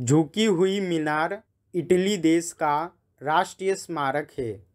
झुकी हुई मीनार इटली देश का राष्ट्रीय स्मारक है